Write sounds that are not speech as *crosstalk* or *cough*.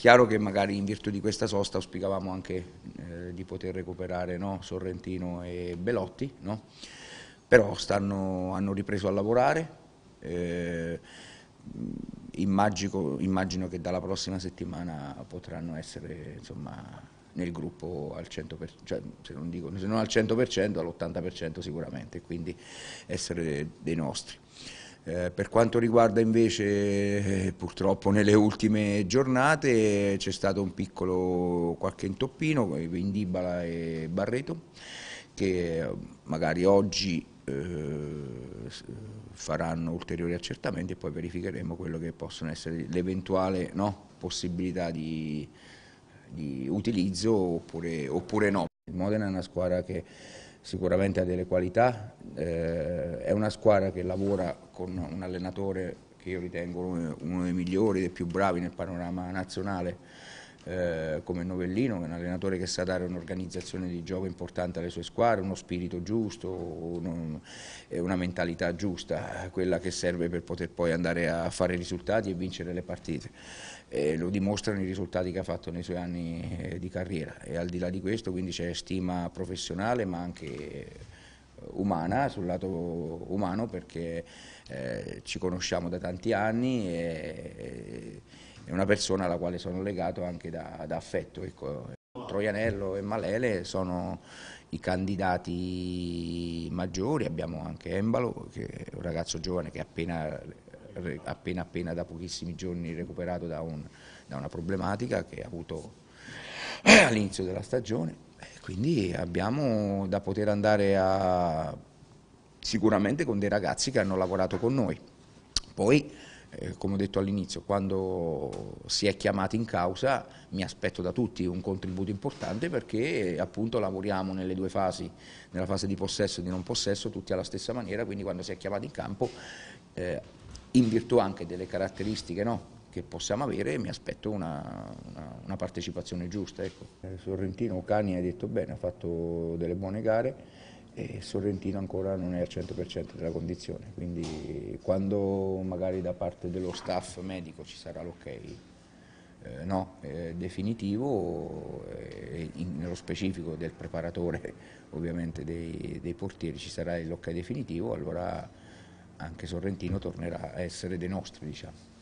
chiaro che magari in virtù di questa sosta auspicavamo anche eh, di poter recuperare no? Sorrentino e Belotti, no? però stanno, hanno ripreso a lavorare, eh, immagino, immagino, che dalla prossima settimana potranno essere insomma, nel gruppo al 100%, cioè, se, non dico, se non al 100% all'80% sicuramente, quindi essere dei nostri. Eh, per quanto riguarda invece eh, purtroppo nelle ultime giornate c'è stato un piccolo qualche intoppino eh, in Dibala e Barreto che magari oggi faranno ulteriori accertamenti e poi verificheremo quello che possono essere l'eventuale no, possibilità di, di utilizzo oppure, oppure, no. Il Modena è una squadra che sicuramente ha delle qualità, eh, è una squadra che lavora con un allenatore che io ritengo uno, dei migliori, dei più bravi nel panorama nazionale eh, come Novellino, un allenatore che sa dare un'organizzazione di gioco importante alle sue squadre, uno spirito giusto uno, una mentalità giusta, quella che serve per poter poi andare a fare risultati e vincere le partite. E lo dimostrano i risultati che ha fatto nei suoi anni eh, di carriera e al di là di questo quindi c'è stima professionale ma anche umana, sul lato umano perché eh, ci conosciamo da tanti anni e è una persona alla quale sono legato anche da, da affetto. Ecco. Troianello e Malele sono i candidati maggiori, abbiamo anche Embalo, che è un ragazzo giovane che è appena appena appena da pochissimi giorni recuperato da, un, da una problematica che ha avuto eh, all'inizio della stagione quindi abbiamo da poter andare a, sicuramente con dei ragazzi che hanno lavorato con noi. Poi, eh, come ho detto all'inizio, quando si è chiamati in causa mi aspetto da tutti un contributo importante perché appunto lavoriamo nelle due fasi, nella fase di possesso e di non possesso, tutti alla stessa maniera, quindi quando si è chiamati in campo, eh, in virtù anche delle caratteristiche no? che possiamo avere e mi aspetto una, una, una partecipazione giusta. Ecco. Eh, Sorrentino Cani ha detto bene, ha fatto delle buone gare e Sorrentino ancora non è al 100% della condizione, quindi quando magari da parte dello staff medico ci sarà l'ok, eh, no, eh, definitivo, eh, in, nello specifico del preparatore *laughs* ovviamente dei, dei portieri ci sarà l'ok definitivo, allora anche Sorrentino tornerà a essere dei nostri diciamo.